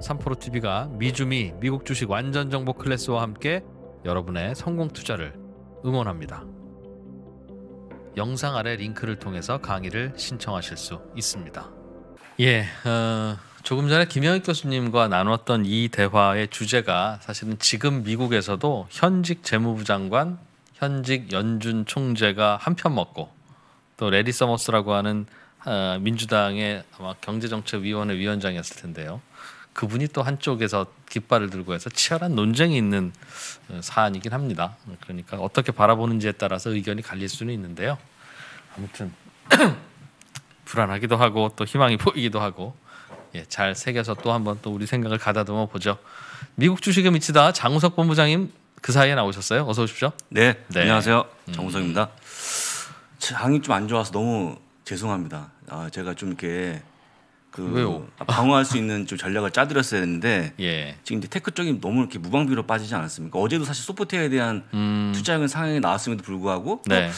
삼포로 TV가 미주미 미국 주식 완전 정보 클래스와 함께 여러분의 성공 투자를 응원합니다. 영상 아래 링크를 통해서 강의를 신청하실 수 있습니다. 예, 어, 조금 전에 김영익 교수님과 나눴던 이 대화의 주제가 사실은 지금 미국에서도 현직 재무부 장관, 현직 연준 총재가 한편 먹고 또 레리 서머스라고 하는 어, 민주당의 아마 경제정책위원회 위원장이었을 텐데요. 그분이 또 한쪽에서 깃발을 들고 해서 치열한 논쟁이 있는 어, 사안이긴 합니다. 그러니까 어떻게 바라보는지에 따라서 의견이 갈릴 수는 있는데요. 아무튼 불안하기도 하고 또 희망이 보이기도 하고 예, 잘 새겨서 또 한번 또 우리 생각을 가다듬어 보죠. 미국 주식에 미치다 장우석 본부장님 그 사이에 나오셨어요. 어서 오십시오. 네, 네. 안녕하세요. 음. 장우석입니다. 음. 장이 좀 안 좋아서 너무 죄송합니다. 아, 제가 좀 이렇게 그 왜요? 아, 방어할 수 있는 좀 전략을 짜드렸어야 했는데 예. 지금 이제 테크 쪽이 너무 이렇게 무방비로 빠지지 않았습니까? 어제도 사실 소프트웨어에 대한 음. 투자형 상황이 나왔음에도 불구하고 네.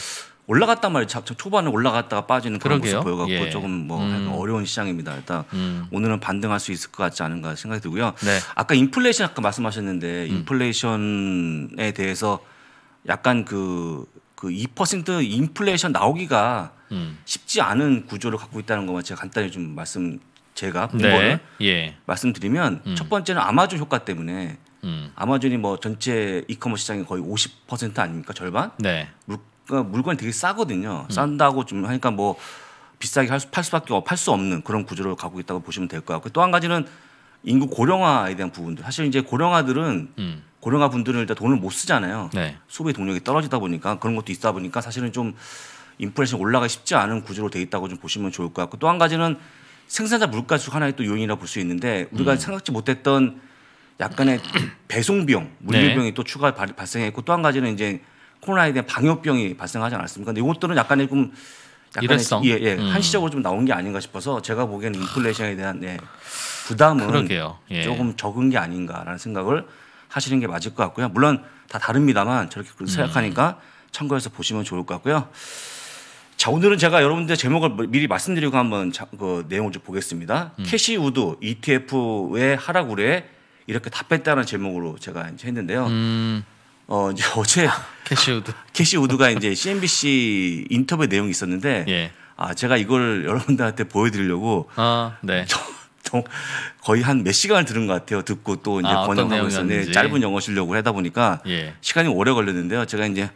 올라갔단 말이에요. 초반에 올라갔다가 빠지는 그런 그러게요. 모습 보여갖고 예. 조금 뭐 음. 어려운 시장입니다. 일단 음. 오늘은 반등할 수 있을 것 같지 않은가 생각이 들고요. 네. 아까 인플레이션 아까 말씀하셨는데 음. 인플레이션에 대해서 약간 그 그2% 인플레이션 나오기가 음. 쉽지 않은 구조를 갖고 있다는 것만 제가 간단히 좀 말씀 제가 본 네. 거를 예. 말씀드리면 음. 첫 번째는 아마존 효과 때문에 음. 아마존이 뭐 전체 이커머스 시장이 거의 50% 아닙니까 절반? 네. 물, 그 물건이 되게 싸거든요. 음. 싼다고 좀 하니까 뭐 비싸게 할 수, 팔 수밖에 팔수 없는 그런 구조를 갖고 있다고 보시면 될 것 같고 또 한 가지는 인구 고령화에 대한 부분들. 사실 이제 고령화들은 음. 고령화 분들은 일단 돈을 못 쓰잖아요. 네. 소비 동력이 떨어지다 보니까 그런 것도 있다 보니까 사실은 좀 인플레이션 올라가 쉽지 않은 구조로 돼 있다고 좀 보시면 좋을 것 같고 또 한 가지는 생산자 물가 중 하나의 또 요인이라고 볼 수 있는데 우리가 음. 생각지 못했던 약간의 배송 비용, 물류 비용이 네. 또 추가 발생했고 또 한 가지는 이제 코로나에 대한 방역병이 발생하지 않았습니까? 근데 이것들은 약간의 좀 약간의 예, 예, 음. 한시적으로 좀 나온 게 아닌가 싶어서 제가 보기에는 인플레이션에 대한 예, 부담은 예. 조금 적은 게 아닌가라는 생각을 하시는 게 맞을 것 같고요. 물론 다 다릅니다만 저렇게 음. 생각하니까 참고해서 보시면 좋을 것 같고요. 자, 오늘은 제가 여러분들 제목을 뭐 미리 말씀드리고 한번 자, 그 내용을 좀 보겠습니다. 음. 캐시우드 ETF의 하락 우려에 이렇게 답했다는 제목으로 제가 이제 했는데요. 음. 어, 이제 어제 아, 캐시우드 캐시우드가 이제 CNBC 인터뷰 내용이 있었는데 예. 아, 제가 이걸 여러분들한테 보여 드리려고 아, 네. 거의 한 몇 시간을 들은 것 같아요. 듣고 또 이제 아, 번역하고 있었는데 짧은 영어 실력을 하다 보니까 예. 시간이 오래 걸렸는데요. 제가 이제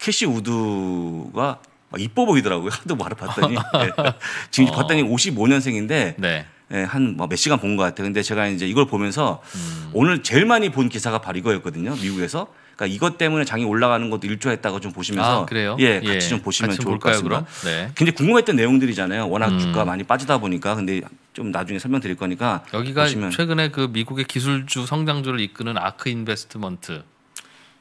캐시 우드가 막 이뻐 보이더라고요. 하도 말을 봤더니 네. 예. 지금 어. 봤더니 55년생인데 네. 네, 예, 한몇 뭐 시간 본 것 같아요. 근데 제가 이제 이걸 보면서 음. 오늘 제일 많이 본 기사가 바로 이거였거든요. 미국에서. 그러니까 이것 때문에 장이 올라가는 것도 일조했다고 좀 보시면서 아, 그래요? 예, 예. 같이 예. 좀 보시면 같이 좋을 볼까요, 것 같습니다. 그럼? 네. 굉장히 궁금했던 내용들이잖아요. 워낙 음. 주가 많이 빠지다 보니까 근데 좀 나중에 설명드릴 거니까 여기가 보시면. 최근에 그 미국의 기술주 성장주를 이끄는 아크 인베스트먼트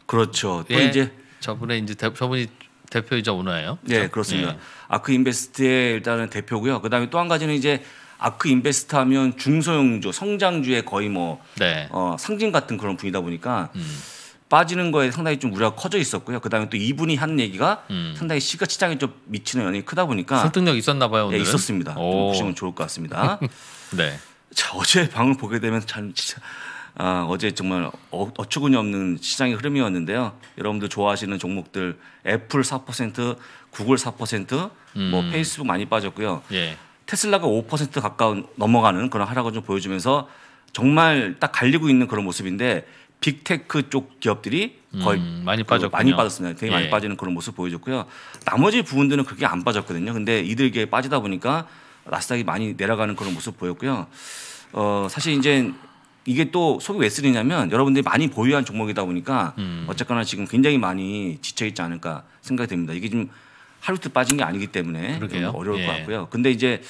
그렇죠. 또 예. 이제 저번에 이제 저분이 대표이자 오너예요. 네, 그렇죠? 네, 그렇습니다. 예. 아크 인베스트의 일단은 대표고요. 그다음에 또 한 가지는 이제 아크 인베스트 하면 중소형주, 성장주의 거의 뭐 네. 어, 상징 같은 그런 분이다 보니까 음. 빠지는 거에 상당히 좀 우려가 커져 있었고요. 그다음에 또 이분이 한 얘기가 음. 상당히 시가 시장에 좀 미치는 영향이 크다 보니까 설득력 있었나 봐요. 오늘 네, 있었습니다. 보시면 좋을 것 같습니다. 네. 자, 어제 방을 보게 되면 참 진짜 아, 어제 정말 어, 처구니없는 시장의 흐름이었는데요. 여러분들 좋아하시는 종목들 애플 4%, 구글 4%, 뭐 음. 뭐 페이스북 많이 빠졌고요. 예. 테슬라가 5% 가까운 넘어가는 그런 하락을 좀 보여주면서 정말 딱 갈리고 있는 그런 모습인데 빅테크 쪽 기업들이 음, 거의 음, 많이 그 빠졌 많이 빠졌습니다. 되게 예. 많이 빠지는 그런 모습 보여줬고요. 나머지 부분들은 그게 안 빠졌거든요. 근데 이들게 빠지다 보니까 나스닥이 많이 내려가는 그런 모습 보였고요. 어 사실 이제 이게 또 속이 왜 쓰리냐면 여러분들이 많이 보유한 종목이다 보니까 음. 어쨌거나 지금 굉장히 많이 지쳐 있지 않을까 생각이 됩니다 이게 지금 하루트 빠진 게 아니기 때문에 어려울 예. 것 같고요. 근데 이제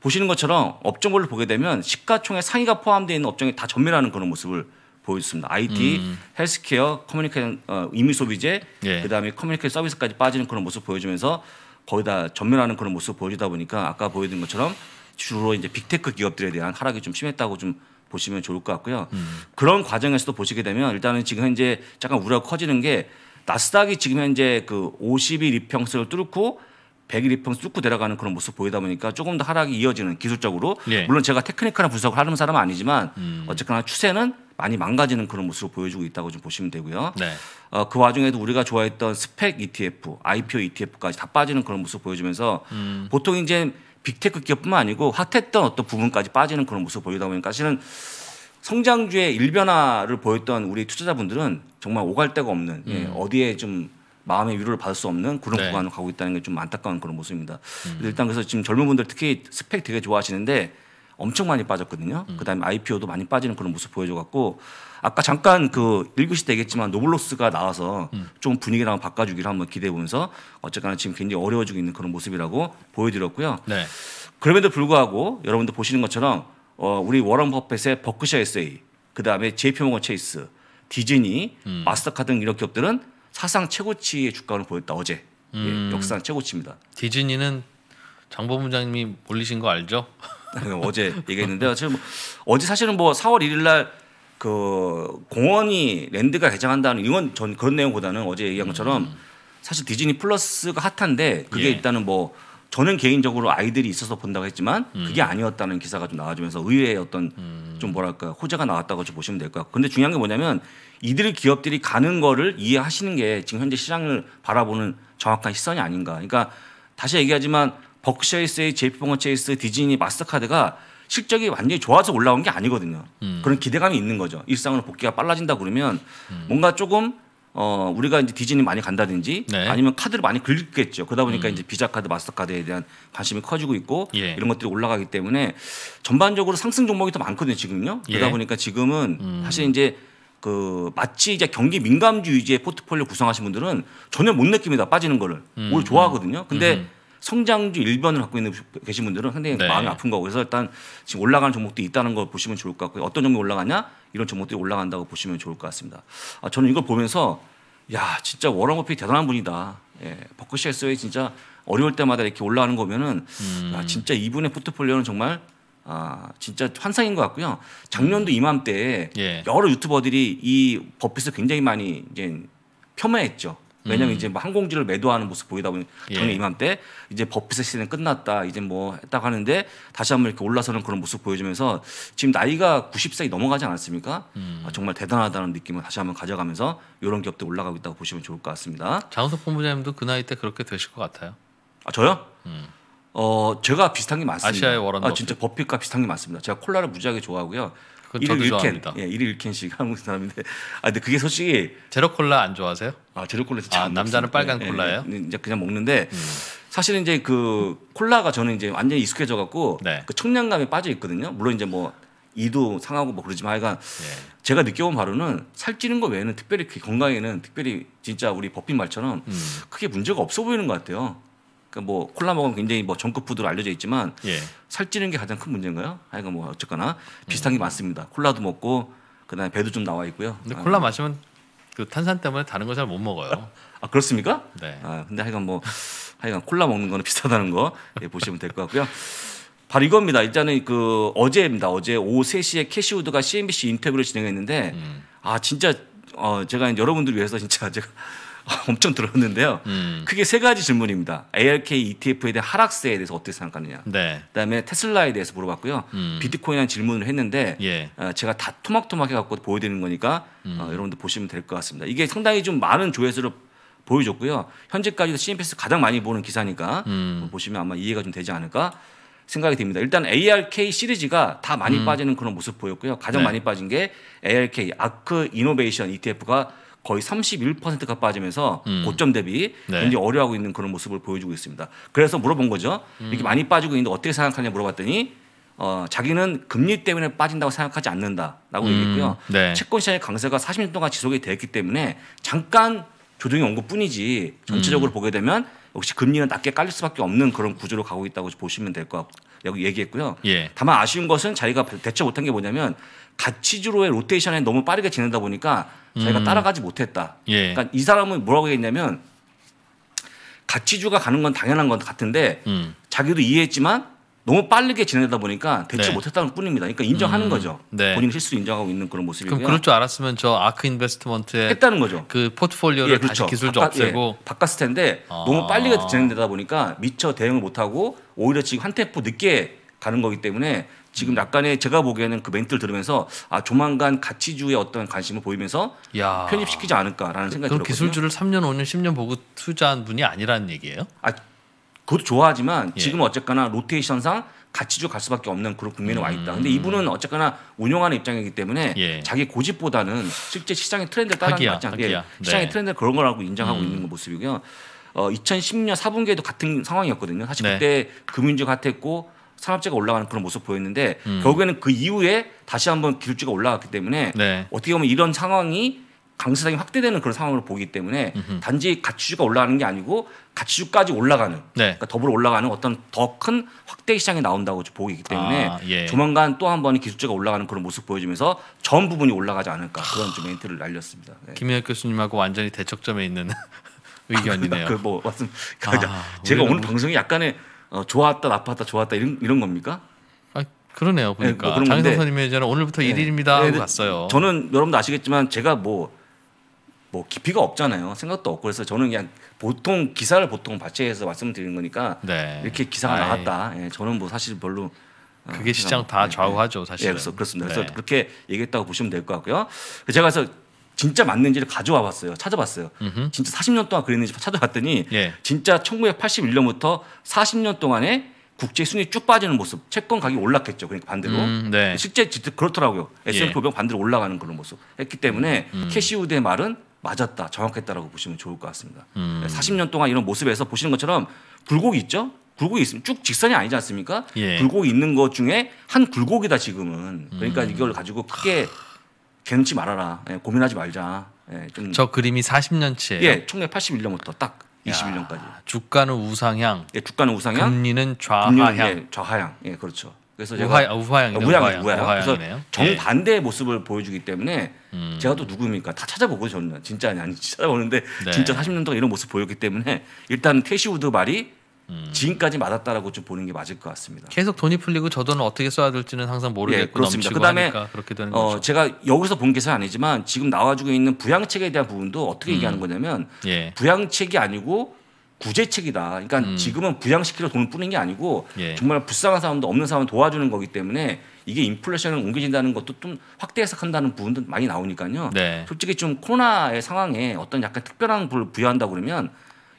보시는 것처럼 업종별로 보게 되면 시가총액 상위가 포함되어 있는 업종이 다 전멸하는 그런 모습을 보여줬습니다. IT, 음. 헬스케어, 커뮤니케이션, 어, 임의소비재, 예. 그다음에 커뮤니케이션 서비스까지 빠지는 그런 모습 을 보여주면서 거의 다 전멸하는 그런 모습 을 보여주다 보니까 아까 보여드린 것처럼 주로 이제 빅테크 기업들에 대한 하락이 좀 심했다고 좀 보시면 좋을 것 같고요. 음. 그런 과정에서도 보시게 되면 일단은 지금 현재 잠깐 우려가 커지는 게 나스닥이 지금 현재 그 50일 이평선을 뚫고 100일 평선 뚫고 내려가는 그런 모습 보이다 보니까 조금 더 하락이 이어지는 기술적으로 예. 물론 제가 테크니컬한 분석을 하는 사람은 아니지만 음. 어쨌거나 추세는 많이 망가지는 그런 모습을 보여주고 있다고 좀 보시면 되고요. 네. 어, 그 와중에도 우리가 좋아했던 스펙 ETF, IPO ETF까지 다 빠지는 그런 모습 보여주면서 음. 보통 이제 빅테크 기업뿐만 아니고 핫했던 어떤 부분까지 빠지는 그런 모습을 보이다 보니까 사실은 성장주의 일변화를 보였던 우리 투자자분들은 정말 오갈 데가 없는 예, 음. 어디에 좀 마음의 위로를 받을 수 없는 그런 네. 구간을 가고 있다는 게 좀 안타까운 그런 모습입니다. 음. 일단 그래서 지금 젊은 분들 특히 스펙 되게 좋아하시는데 엄청 많이 빠졌거든요. 음. 그다음에 IPO도 많이 빠지는 그런 모습 보여줘갖고 아까 잠깐 그 1교시 때겠지만 노블로스가 나와서 음. 좀분위기를 한번 바꿔주기를 한번 기대해 보면서 어쨌거나 지금 굉장히 어려워지고 있는 그런 모습이라고 보여드렸고요. 네. 그럼에도 불구하고 여러분들 보시는 것처럼 어, 우리 워런 버핏의 버크셔 에세이 그다음에 JP모건 체이스 디즈니 음. 마스터카드 등 이런 기업들은 사상 최고치의 주가를 보였다 어제 예, 음. 역사상 최고치입니다. 디즈니는 장본부장님이 올리신 거 알죠? 네, 어제 얘기했는데 지금 어제 사실은 뭐 4월 1일 날 그 공원이 랜드가 개장한다는 이건 전 그런 내용보다는 어제 얘기한 음. 것처럼 사실 디즈니 플러스가 핫한데 그게 예. 일단은 뭐 저는 개인적으로 아이들이 있어서 본다고 했지만 음. 그게 아니었다는 기사가 좀 나와주면서 의외의 어떤 음. 좀 뭐랄까 호재가 나왔다고 좀 보시면 될것 같고 근데 중요한 게 뭐냐면 이들의 기업들이 가는 거를 이해하시는 게 지금 현재 시장을 바라보는 정확한 시선이 아닌가 그러니까 다시 얘기하지만 버크셔에서의 제이피모건 체이스, 디즈니, 마스터카드가 실적이 완전히 좋아서 올라온 게 아니거든요. 음. 그런 기대감이 있는 거죠. 일상으로 복귀가 빨라진다 그러면 음. 뭔가 조금 어 우리가 이제 디즈니 많이 간다든지 네. 아니면 카드를 많이 긁겠죠. 그러다 보니까 음. 이제 비자 카드, 마스터 카드에 대한 관심이 커지고 있고 예. 이런 것들이 올라가기 때문에 전반적으로 상승 종목이 더 많거든요. 지금요. 그러다 예. 보니까 지금은 음. 사실 이제 그 마치 이제 경기 민감주의지의 포트폴리오 구성하신 분들은 전혀 못 느낍니다. 빠지는 거를 오히려 음. 좋아하거든요. 음. 근데 성장주 1번을 갖고 있는 계신 분들은 상당히 네. 마음이 아픈 거고 그래서 일단 지금 올라가는 종목도 있다는 걸 보시면 좋을 것 같고요. 어떤 종목이 올라가냐? 이런 종목들이 올라간다고 보시면 좋을 것 같습니다. 아, 저는 이걸 보면서 야 진짜 워런 버핏 대단한 분이다. 예, 버크시에서 진짜 어려울 때마다 이렇게 올라가는 거면은 음. 야, 진짜 이분의 포트폴리오는 정말 아 진짜 환상인 것 같고요. 작년도 이맘때 예. 여러 유튜버들이 이 버핏을 굉장히 많이 이제 폄하했죠. 왜냐면 음. 이제 뭐 항공주를 매도하는 모습 보이다 보니 작년 예. 이맘때 이제 버핏의 시대는 끝났다 이제 뭐 했다고 하는데 다시 한번 이렇게 올라서는 그런 모습 보여주면서 지금 나이가 90세 넘어가지 않았습니까? 음. 아, 정말 대단하다는 느낌을 다시 한번 가져가면서 이런 기업들 올라가고 있다고 보시면 좋을 것 같습니다. 장우석 본부장님도 그 나이 때 그렇게 되실 것 같아요. 아 저요? 음. 어 제가 비슷한 게 많습니다. 아시아의 워런 아 진짜 버핏과 비슷한 게 많습니다. 제가 콜라를 무지하게 좋아하고요. 저도 일일 일캔, 예, 일일 일캔씩 한국 사람인데, 아 근데 그게 솔직히 제로 콜라 안 좋아하세요? 아 제로 콜라에서 아, 남자는 빨간 예, 콜라예요? 네, 이제 그냥 먹는데 음. 사실은 이제 그 콜라가 저는 이제 완전히 익숙해져 갖고 네. 그 청량감에 빠져 있거든요. 물론 이제 뭐 이도 상하고 뭐 그러지만 하여간 예. 제가 느껴본 바로는 살찌는 거 외에는 특별히 그 건강에는 특별히 진짜 우리 버빈 말처럼 음. 크게 문제가 없어 보이는 것 같아요. 그러니까 뭐 콜라 먹으면 굉장히 뭐 정크푸드로 알려져 있지만 예. 살찌는 게 가장 큰 문제인가요? 하여간 뭐 어쨌거나 음. 비슷한 게 많습니다. 콜라도 먹고 그다음에 배도 좀 나와 있고요. 근데 콜라 마시면 그 탄산 때문에 다른 거 잘 못 먹어요. 아 그렇습니까? 네. 아 근데 하여간 뭐 하여간 콜라 먹는 거는 비슷하다는 거 예, 보시면 될 것 같고요. 바로 이겁니다. 일단은 그 어제입니다. 어제 오후 3시에 캐시우드가 CNBC 인터뷰를 진행했는데 음. 아 진짜 어 제가 여러분들 위해서 진짜 제가 아, 엄청 들었는데요. 음. 크게 세 가지 질문입니다. ARK ETF에 대한 하락세에 대해서 어떻게 생각하느냐. 네. 그다음에 테슬라에 대해서 물어봤고요. 음. 비트코인이 질문을 했는데 예. 아, 제가 다 토막토막해 갖고 보여드리는 거니까 아, 음. 어, 여러분들 보시면 될 것 같습니다. 이게 상당히 좀 많은 조회수를 보여줬고요. 현재까지도 c n p 에 가장 많이 보는 기사니까 음. 보시면 아마 이해가 좀 되지 않을까 생각이 됩니다. 일단 ARK 시리즈가 다 많이 음. 빠지는 그런 모습 보였고요. 가장 네. 많이 빠진 게 ARK 아크 이노베이션 ETF가 거의 31%가 빠지면서 음. 고점 대비 네. 굉장히 어려워하고 있는 그런 모습을 보여주고 있습니다. 그래서 물어본 거죠. 음. 이렇게 많이 빠지고 있는데 어떻게 생각하냐 물어봤더니 어, 자기는 금리 때문에 빠진다고 생각하지 않는다라고 음. 얘기했고요. 네. 채권 시장의 강세가 40년 동안 지속이 되었기 때문에 잠깐 조정이 온 것뿐이지 전체적으로 음. 보게 되면 역시 금리는 낮게 깔릴 수밖에 없는 그런 구조로 가고 있다고 보시면 될 것 같고 얘기했고요. 예. 다만 아쉬운 것은 자기가 대처 못한 게 뭐냐면 가치주로의 로테이션에 너무 빠르게 지내다 보니까 자기가 음. 따라가지 못했다. 예. 그러니까 이 사람은 뭐라고 했냐면 가치주가 가는 건 당연한 것 같은데 음. 자기도 이해했지만 너무 빠르게 진행되다 보니까 대처 네. 못했다는 뿐입니다. 그러니까 인정하는 음, 거죠. 네. 본인 실수 인정하고 있는 그런 모습이 그럼 그럴 줄 알았으면 저 아크 인베스트먼트에 했다는 거죠. 그 포트폴리오를 예, 그렇죠. 다시 기술도 예, 없애고 예, 바꿨을 텐데 아. 너무 빨리 진행되다 보니까 미처 대응을 못하고 오히려 지금 한 템포 늦게 가는 거기 때문에 지금 음. 약간의 제가 보기에는 그 멘트를 들으면서 아 조만간 가치주의 어떤 관심을 보이면서 야. 편입시키지 않을까라는 그, 생각이 들었거든요. 기술주를 3년, 5년, 10년 보고 투자한 분이 아니라는 얘기예요? 아 그것도 좋아하지만 예. 지금 어쨌거나 로테이션상 같이 쭉갈 수밖에 없는 그런 국면에 와 있다. 근데 음. 이분은 어쨌거나 운영하는 입장이기 때문에 예. 자기 고집보다는 실제 시장의 트렌드를 따라가는 게 맞지 않게 네. 시장의 트렌드를 그런 거라고 인정하고 음. 있는 모습이고요. 어, 2010년 4분기에도 같은 상황이었거든요. 사실 네. 그때 금융주가 핫했고 산업재가 올라가는 그런 모습 보였는데 음. 결국에는 그 이후에 다시 한번 기술주가 올라갔기 때문에 네. 어떻게 보면 이런 상황이 강세상이 확대되는 그런 상황으로 보기 때문에 음흠. 단지 가치주가 올라가는 게 아니고 가치주까지 올라가는 네. 그러니까 더불어 올라가는 어떤 더 큰 확대 시장이 나온다고 보이기 때문에 아, 예. 조만간 또 한 번의 기술주가 올라가는 그런 모습 보여주면서 전 부분이 올라가지 않을까 그런 좀 멘트를 날렸습니다. 네. 김혜혁 교수님하고 완전히 대척점에 있는 아, 의견이네요. 그뭐 말씀 니까 아, 제가 오늘 방송이 약간의 어, 좋았다 나빴다 좋았다 이런 이런 겁니까? 아, 그러네요. 네, 보니까 네, 뭐 장성선님의 저는 오늘부터 네. 1일입니다 하고 네, 갔어요. 저는 여러분도 아시겠지만 제가 뭐뭐 깊이가 없잖아요. 생각도 없고 그래서 저는 그냥 보통 기사를 보통 바치해서 말씀드리는 거니까 네. 이렇게 기사가 아이. 나왔다. 예, 저는 뭐 사실 별로 어, 그게 시장 다 좌우하죠 사실. 예, 그래서 그렇습니다. 네. 그래서 그렇게 얘기했다고 보시면 될 것 같고요. 제가 그래서 진짜 맞는지를 가져와 봤어요. 찾아봤어요. 음흠. 진짜 40년 동안 그랬는지 찾아봤더니 예. 진짜 1981년부터 40년 동안에 국제 순위 쭉 빠지는 모습, 채권 가격이 올랐겠죠. 그러니까 반대로 음, 네. 실제 그렇더라고요. S&P 500 예. 반대로 올라가는 그런 모습 했기 때문에 음. 캐시우드의 말은 맞았다, 정확했다라고 보시면 좋을 것 같습니다. 음. 40년 동안 이런 모습에서 보시는 것처럼 굴곡이 있죠? 굴곡이 있으면 쭉 직선이 아니지 않습니까? 예. 굴곡이 있는 것 중에 한 굴곡이다 지금은. 그러니까 음. 이걸 가지고 크게 개는치 말아라. 예, 고민하지 말자. 예, 저 그림이 40년치예요. 예, 총력 81년부터 딱 21년까지. 야, 주가는 우상향. 예, 주가는 우상향. 금리는 좌하향. 금리는, 예, 좌하향. 예, 그렇죠. 그래서 우하, 제가 우화우화우화 아, 그래서 정반대의 예. 모습을 보여주기 때문에 음. 제가 또 누구입니까 다 찾아보고 저는 진짜 아니 아닌지 찾아보는데 네. 진짜 40년 동안 이런 모습 보였기 때문에 일단 캐시우드 말이 음. 지금까지 맞았다라고 좀 보는 게 맞을 것 같습니다. 계속 돈이 풀리고 저 돈을 어떻게 써야 될지는 항상 모르겠고 예, 그렇습니다. 그다음에 그렇게 되는 어, 거죠. 제가 여기서 본 게는 아니지만 지금 나와주고 있는 부양책에 대한 부분도 어떻게 음. 얘기하는 거냐면 예. 부양책이 아니고 구제책이다. 그러니까 음. 지금은 부양시키려 돈을 뿌는 게 아니고 예. 정말 불쌍한 사람도 없는 사람 을 도와주는 거기 때문에 이게 인플레이션을 옮겨진다는 것도 좀 확대 해석한다는 부분도 많이 나오니까요. 네. 솔직히 좀 코로나의 상황에 어떤 약간 특별한 불을 부여한다 그러면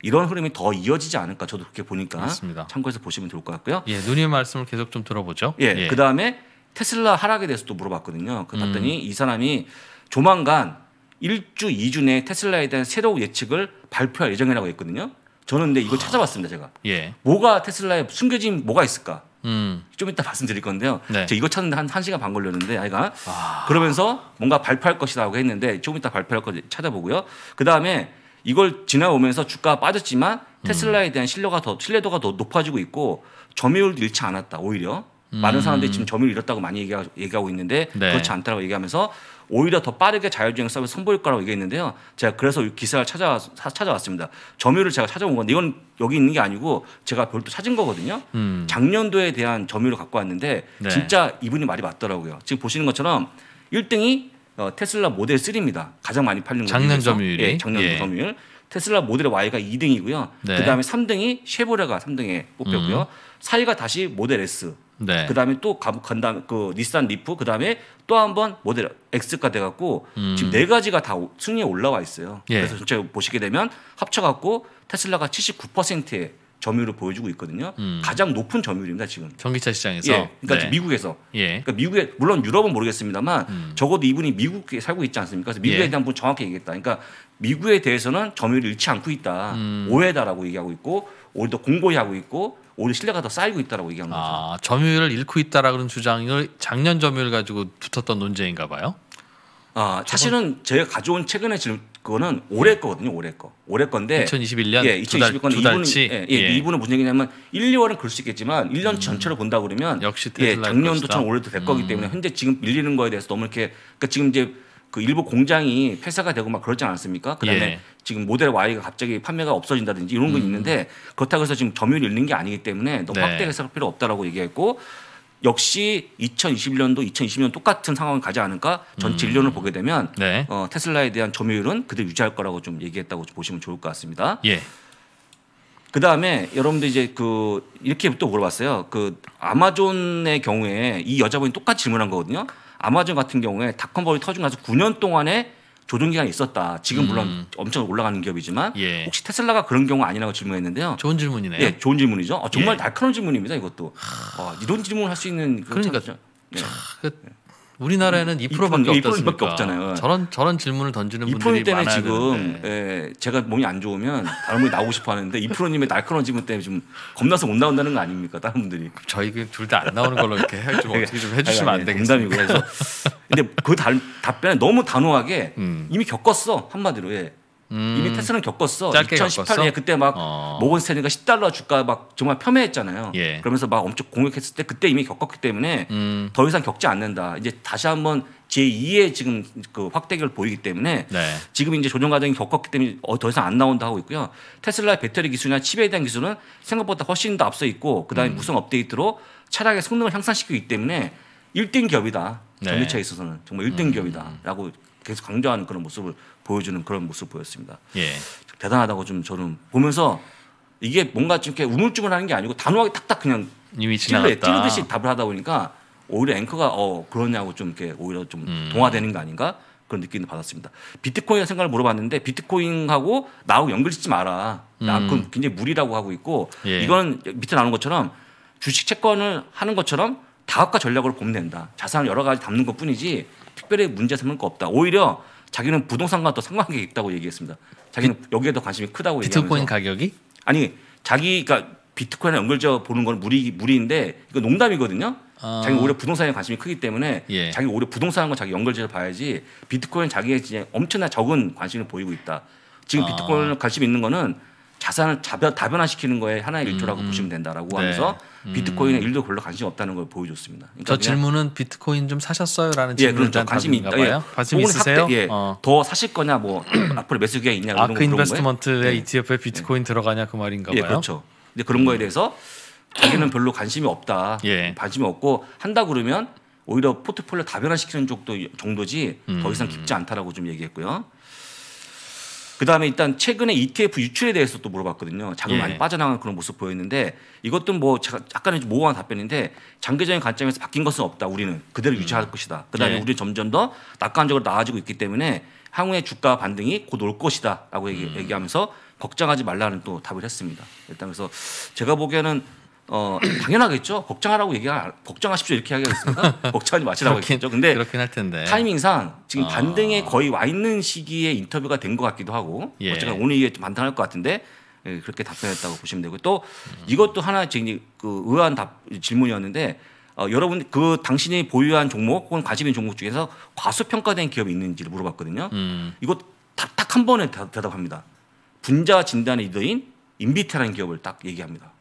이런 흐름이 더 이어지지 않을까 저도 그렇게 보니까 맞습니다. 참고해서 보시면 좋을 것 같고요. 예, 누님 말씀을 계속 좀 들어보죠. 예, 예. 그다음에 테슬라 하락에 대해서도 물어봤거든요. 그랬더니 음. 이 사람이 조만간 1주, 2주 내에 테슬라에 대한 새로운 예측을 발표할 예정이라고 했거든요. 저는 근데 이걸 찾아봤습니다 제가. 예. 뭐가 테슬라에 숨겨진 뭐가 있을까? 음. 좀 이따 말씀드릴 건데요. 네. 제가 이거 찾는데 한 1시간 반 걸렸는데 아이가 아. 그러면서 뭔가 발표할 것이라고 했는데 조금 이따 발표할 거 찾아보고요. 그다음에 이걸 지나오면서 주가가 빠졌지만 음. 테슬라에 대한 신뢰가 더 신뢰도가 더 높아지고 있고 점유율도 잃지 않았다 오히려 음. 많은 사람들이 음. 지금 점유율 잃었다고 많이 얘기하, 고 있는데 네. 그렇지 않다고 라 얘기하면서 오히려 더 빠르게 자율주행 서비스 선보일 거라고 얘기했는데요. 제가 그래서 기사를 찾아 찾아왔습니다. 점유율을 제가 찾아온 건데 이건 여기 있는 게 아니고 제가 별도 찾은 거거든요. 음. 작년도에 대한 점유율을 갖고 왔는데 네. 진짜 이분이 말이 맞더라고요. 지금 보시는 것처럼 1등이 어, 테슬라 모델 3입니다. 가장 많이 팔린 작년 점유율이 예, 작년 예. 점유율. 테슬라 모델 Y가 2등이고요. 네. 그다음에 3등이 쉐보레가 3등에 뽑혔고요. 음. 4위가 다시 모델 S. 네. 그다음에 또 간다 그 닛산 리프 그다음에 또 한번 모델 X가 돼 갖고 음. 지금 네 가지가 다 승리에 올라와 있어요. 예. 그래서 전체 보시게 되면 합쳐 갖고 테슬라가 79%의 점유율을 보여주고 있거든요. 음. 가장 높은 점유율입니다 지금. 전기차 시장에서. 예, 그러니까 네. 미국에서. 예. 그러니까 미국에 물론 유럽은 모르겠습니다만 음. 적어도 이분이 미국에 살고 있지 않습니까? 그래서 미국에 예. 대한 분 정확히 얘기했다. 그러니까 미국에 대해서는 점유율을 잃지 않고 있다. 음. 오해다라고 얘기하고 있고 오히려 공고히 하고 있고 오히려 신뢰가 더 쌓이고 있다라고 얘기한 거죠. 아, 점유율을 잃고 있다라는 주장을 작년 점유율 가지고 붙었던 논쟁인가 봐요. 아, 사실은 제가 가져온 최근의 질문 거는 올해 예. 거거든요. 올해 거. 올해 건데 2021년 예, 2021년 이분은 예, 예, 예. 이분은 무슨 얘기냐면 1, 2월은 그럴 수 있겠지만 1년 음. 전체를 본다 그러면 역시 예, 작년도 참 올해도 될 음. 거기 때문에 현재 지금 밀리는 거에 대해서 너무 이렇게 그러니까 지금 이제 그 일부 공장이 폐쇄가 되고 막 그러지 않았습니까? 그다음에 예. 지금 모델 Y가 갑자기 판매가 없어진다든지 이런 건 음. 있는데 그렇다고 해서 지금 점유율 잃는 게 아니기 때문에 너무 네. 확대 해석할 필요 없다라고 얘기했고 역시 2021년도 2020년 똑같은 상황을 가지 않을까 전 음. 진료를 년 보게 되면 네. 어, 테슬라에 대한 점유율은 그대로 유지할 거라고 좀 얘기했다고 보시면 좋을 것 같습니다. 예. 그 다음에 여러분들 이제 그 이렇게 또 물어봤어요. 그 아마존의 경우에 이 여자분이 똑같이 질문한 거거든요. 아마존 같은 경우에 닷컴버리 터진 가서 9년 동안에 조정 기간이 있었다. 지금 물론 음. 엄청 올라가는 기업이지만 예. 혹시 테슬라가 그런 경우 아니라고 질문했는데요. 좋은 질문이네요. 예, 좋은 질문이죠. 어, 정말 예. 날카로운 질문입니다. 이것도 하... 어, 이런 질문을 할 수 있는 그러니까 예. 그 예. 우리나라에는 2%밖에 2% 2%밖에 없잖아요. 저런 저런 질문을 던지는 분들이 때문에 많아야 지금 예, 제가 몸이 안 좋으면 다른 분이 나오고 싶어 하는데 2%님의 날카로운 질문 때문에 좀 겁나서 못 나온다는 거 아닙니까? 다른 분들이. 저희 둘 다 안 나오는 걸로 이렇게 좀 어떻게 좀 해주시면 안 되겠어요. 농담이고 래서 근데 그 답변에 너무 단호하게 음. 이미 겪었어 한마디로 예. 음. 이미 테슬라는 겪었어. 2018년에 겪었어? 그때 막 어. 모건스탠리가 10달러 주가 막 정말 폄훼했잖아요. 예. 그러면서 막 엄청 공격했을 때 그때 이미 겪었기 때문에 음. 더 이상 겪지 않는다. 이제 다시 한번 제2의 지금 그 확대기를 보이기 때문에 네. 지금 이제 조정 과정이 겪었기 때문에 어, 더 이상 안 나온다 하고 있고요. 테슬라의 배터리 기술이나 칩에 대한 기술은 생각보다 훨씬 더 앞서 있고 그다음에 음. 무선 업데이트로 차량의 성능을 향상시키기 때문에 1등 기업이다. 전기차에 네. 있어서는 정말 1등 음. 기업이다라고 계속 강조하는 그런 모습을 보여주는 그런 모습을 보였습니다. 예. 대단하다고 좀 저는 보면서 이게 뭔가 좀 이렇게 우물쭈물하는 게 아니고 단호하게 딱딱 그냥 이미 지나다 찌르듯이 답을 하다 보니까 오히려 앵커가 어 그러냐고 좀 이렇게 오히려 좀 음. 동화되는 거 아닌가 그런 느낌을 받았습니다. 비트코인 생각을 물어봤는데 비트코인하고 나하고 연결 짓지 마라. 나 음. 그건 굉장히 무리라고 하고 있고 예. 이건 밑에 나오는 것처럼 주식 채권을 하는 것처럼 다각화 전략으로 봄낸다. 자산을 여러 가지 담는 것 뿐이지 특별히 문제 삼을 거 없다. 오히려 자기는 부동산과 더 상관이 있다고 얘기했습니다. 자기는 비, 여기에 더 관심이 크다고 얘기하면서. 가격이? 아니 자기 그러니까 비트코인에 연결져 보는 건 무리 무리인데 이거 농담이거든요. 아. 자기 오히려 부동산에 관심이 크기 때문에 예. 자기 오히려 부동산과 자기 연결지어 봐야지 비트코인 자기의 엄청나 적은 관심을 보이고 있다. 지금 아. 비트코인 관심 있는 거는 자산을 자변, 다변화시키는 거에 하나의 음, 일조라고 음, 보시면 된다라고 네. 하면서 비트코인에 음. 일도 별로 관심 없다는 걸 보여줬습니다. 그러니까 저 질문은 비트코인 좀 사셨어요라는 예, 질문에 그렇죠. 관심이 있다. 예. 관심 있으세요? 예. 어. 더 사실 거냐, 뭐 앞으로 매수 기회 있냐 아크 인베스트먼트의 ETF에 예. 비트코인 네. 들어가냐 그 말인가 예, 봐요. 그렇죠. 근데 그런 거에 음. 대해서 자기는 별로 관심이 없다. 관심이 없고 한다 그러면 오히려 포트폴리오 다변화시키는 쪽도 정도지 음. 더 이상 깊지 않다라고 좀 얘기했고요. 그 다음에 일단 최근에 ETF 유출에 대해서 또 물어봤거든요. 자금 많이 예. 빠져나가는 그런 모습 보였는데 이것도 뭐 제가 약간의 모호한 답변인데 장기적인 관점에서 바뀐 것은 없다. 우리는 그대로 음. 유지할 것이다. 그 다음에 예. 우리 점점 더 낙관적으로 나아지고 있기 때문에 향후의 주가 반등이 곧 올 것이다. 라고 얘기, 음. 얘기하면서 걱정하지 말라는 또 답을 했습니다. 일단 그래서 제가 보기에는 어, 당연하겠죠. 걱정하라고 얘기하, 걱정하십시오. 이렇게 하겠습니까? 걱정하지 마시라고 했죠. 근데 그렇긴 할 텐데. 타이밍상 지금 어. 반등에 거의 와 있는 시기에 인터뷰가 된 것 같기도 하고 예. 어쨌든 오늘 이게 좀 반등할 것 같은데 예, 그렇게 답변했다고 보시면 되고 또 이것도 하나 지금 그 의아한 답, 질문이었는데 어, 여러분 그 당신이 보유한 종목 혹은 관심 있 종목 중에서 과소평가된 기업이 있는지를 물어봤거든요. 음. 이거 딱 한 번에 대답합니다. 분자 진단의 리더인 인비테라는 기업을 딱 얘기합니다.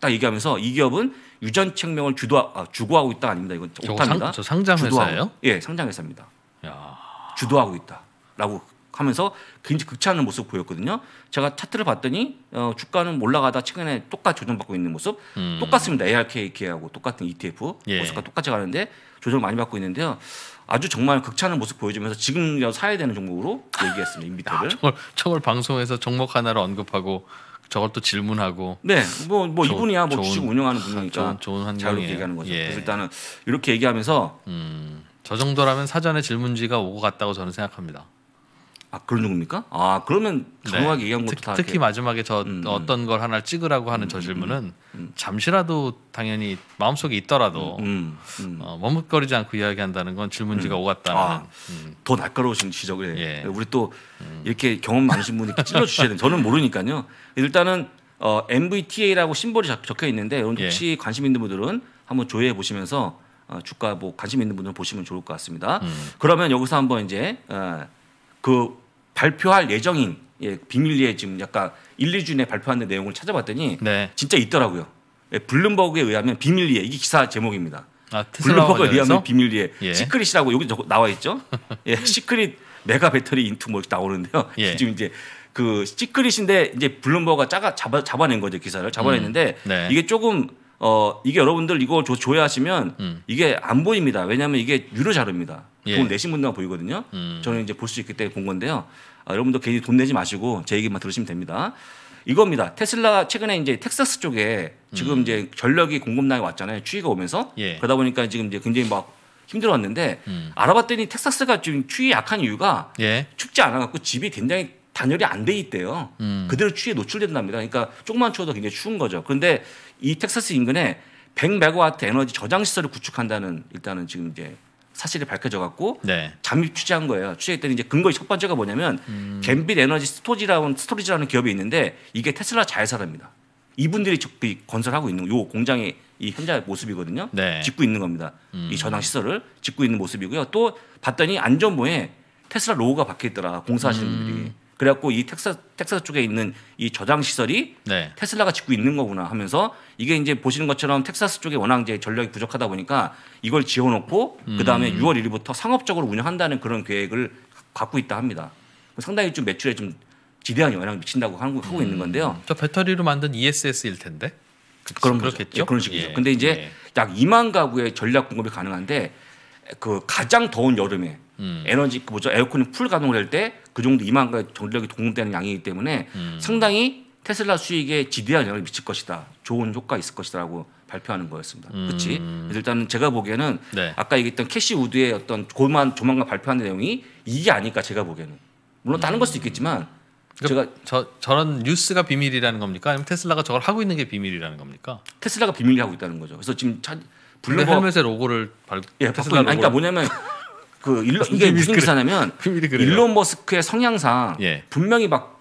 딱 얘기하면서 이 기업은 유전 책명을 주도 아, 주고하고 있다 아닙니다. 이건 오타입니다. 저 상장 회사예요? 예, 상장 회사입니다. 야. 주도하고 있다라고 하면서 굉장히 극찬하는 모습 보였거든요. 제가 차트를 봤더니 어, 주가는 올라가다 최근에 똑같이 조정받고 있는 모습 음. 똑같습니다. ARK, K하고 똑같은 ETF 예. 모습과 똑같이 가는데 조정 많이 받고 있는데요. 아주 정말 극찬하 모습 보여주면서 지금 사야 되는 종목으로 얘기했습니다. 인비터를. 정말, 정말 방송에서 종목 하나를 언급하고 저걸 또 질문하고 네뭐뭐 뭐, 뭐 이분이야 뭐 좋은, 주식 운영하는 분이니까 좋은, 좋은 자유롭 얘기하는 거죠. 예. 그래서 일단은 이렇게 얘기하면서 음, 저 정도라면 사전에 질문지가 오고 갔다고 저는 생각합니다. 아 그런 종입니까? 아 그러면 네. 정확하게 네. 얘기한 것도 특, 다 특히 마지막에 저 음, 음. 어떤 걸 하나 찍으라고 하는 음, 저 음, 질문은 음, 음, 잠시라도 당연히 마음속에 있더라도 어, 머뭇거리지 않고 이야기한다는 건 질문지가 오갔다는 아, 더 날카로우신 지적을 예. 우리 또 이렇게 경험 많으신 분이 찔러 주셔야 돼요. 저는 모르니까요. 일단은 어, MVTA라고 심벌이 적혀 있는데 예. 혹시 예. 관심 있는 분들은 한번 조회해 보시면서 어, 주가 뭐 관심 있는 분들은 보시면 좋을 것 같습니다. 그러면 여기서 한번 이제 어, 그 발표할 예정인 예, 비밀리에 지금 약간 1, 2주 내에 발표하는 내용을 찾아봤더니 네. 진짜 있더라고요. 예, 블룸버그에 의하면 비밀리에 이게 기사 제목입니다. 아, 블룸버그에 의하면 비밀리에 예. 시크릿이라고 여기 나와 있죠. 예, 시크릿 메가 배터리 인투 뭐 이렇게 나오는데요. 예. 지금 이제 그 시크릿인데 이제 블룸버그가 가 잡아, 잡아낸 거죠 기사를 잡아냈는데 음. 네. 이게 조금 어 이게 여러분들 이거 조, 조회하시면 음. 이게 안 보입니다. 왜냐하면 이게 유료 자료입니다. 예. 돈 내신 분들만 보이거든요. 음. 저는 이제 볼 수 있기 때문에 본 건데요. 아, 여러분도 괜히 돈 내지 마시고 제 얘기만 들으시면 됩니다. 이겁니다. 테슬라 최근에 이제 텍사스 쪽에 지금 음. 이제 전력이 공급량이 왔잖아요. 추위가 오면서 예. 그러다 보니까 지금 이제 굉장히 막힘들어왔는데 음. 알아봤더니 텍사스가 지금 추위 약한 이유가 예. 춥지 않아갖고 집이 굉장히 단열이 안 돼 있대요. 음. 그대로 추위에 노출된답니다. 그러니까 조금만 추워도 굉장히 추운 거죠. 그런데 이 텍사스 인근에 100메가와트 에너지 저장 시설을 구축한다는 일단은 지금 이제 사실이 밝혀져 갖고 네. 잠입 취재한 거예요. 취재했더니 이제 근거의 첫 번째가 뭐냐면 음. 갬빗 에너지 스토지라는 스토리지라는 기업이 있는데 이게 테슬라 자회사랍니다. 이분들이 건설하고 있는 요 공장의 이 현재 모습이거든요. 네. 짓고 있는 겁니다. 음. 이 저장 시설을 짓고 있는 모습이고요. 또 봤더니 안전모에 테슬라 로고가 박혀 있더라. 공사하시는 음. 분들이. 그래갖고 이 텍사, 텍사스 쪽에 있는 이 저장 시설이 네. 테슬라가 짓고 있는 거구나 하면서 이게 이제 보시는 것처럼 텍사스 쪽에 워낙 이제 전력이 부족하다 보니까 이걸 지어놓고 음. 그 다음에 6월 1일부터 상업적으로 운영한다는 그런 계획을 갖고 있다 합니다. 상당히 좀 매출에 좀 지대한 영향을 미친다고 하고 음. 있는 건데요. 저 배터리로 만든 ESS일 텐데. 그렇죠. 그런 그렇겠죠. 예, 그런 식이죠. 예. 근데 이제 예. 약 2만 가구의 전략 공급이 가능한데 그 가장 더운 여름에 음. 에너지 그 뭐죠 에어컨이 풀 가동될 때그 정도 이만과 그 전력이 동원되는 양이기 때문에 음. 상당히 테슬라 수익에 지대한 영향을 미칠 것이다. 좋은 효과 있을 것이라고 다 발표하는 거였습니다. 음. 그렇지? 일단은 제가 보기에는 네. 아까 얘기했던 캐시 우드의 어떤 조만 조만간 발표한 내용이 이게 아닐까 제가 보기에는 물론 다른 음. 걸 수도 있겠지만 그러니까 제가 저 저런 뉴스가 비밀이라는 겁니까? 아니면 테슬라가 저걸 하고 있는 게 비밀이라는 겁니까? 테슬라가 비밀이 하고 있다는 거죠. 그래서 지금 블루버 헬멧의 로고를 발 예, 테슬라 로고. 그러니까 뭐냐면 그일론 이게 무슨 그래. 기사냐면 그 일론 머스크의 성향상 예. 분명히 막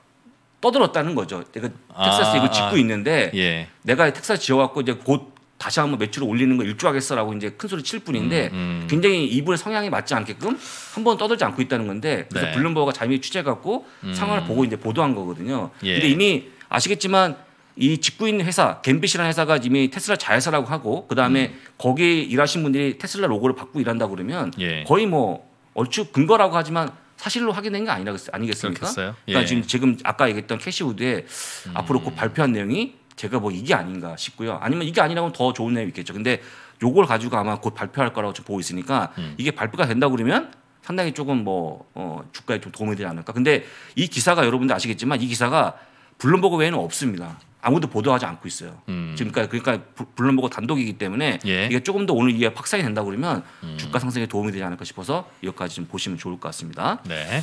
떠들었다는 거죠. 내가 텍사스 아, 이거 짓고 있는데 예. 내가 텍사스 지어갖고 이제 곧 다시 한번 매출을 올리는 거 일조하겠어라고 이제 큰 소리 칠 뿐인데 음, 음. 굉장히 이분의 성향에 맞지 않게끔 한번 떠들지 않고 있다는 건데 그래서 네. 블룸버가 그자유이취재갖고 음. 상황을 보고 이제 보도한 거거든요. 예. 근데 이미 아시겠지만 이 직구인 회사 갬빗이라는 회사가 이미 테슬라 자회사라고 하고 그 다음에 음. 거기 일하신 분들이 테슬라 로고를 받고 일한다 그러면 예. 거의 뭐 얼추 근거라고 하지만 사실로 확인된 게 아니라 아니겠습니까? 그렇겠어요? 예. 그러니까 지금 아까 얘기했던 캐시우드의 음. 앞으로 곧 그 발표한 내용이 제가 뭐 이게 아닌가 싶고요. 아니면 이게 아니라면 더 좋은 내용이 있겠죠. 근데 요걸 가지고 아마 곧 발표할 거라고 지금 보고 있으니까 음. 이게 발표가 된다 그러면 상당히 조금 뭐 어, 주가에 좀 도움이 되지 않을까. 근데 이 기사가 여러분들 아시겠지만 이 기사가 블룸버그 외에는 없습니다. 아무도 보도하지 않고 있어요. 음. 지금까지 그러니까, 그러니까 블룸버그 단독이기 때문에 예. 이게 조금 더 오늘 이게 확산이 된다 그러면 음. 주가 상승에 도움이 되지 않을까 싶어서 여기까지 좀 보시면 좋을 것 같습니다. 네.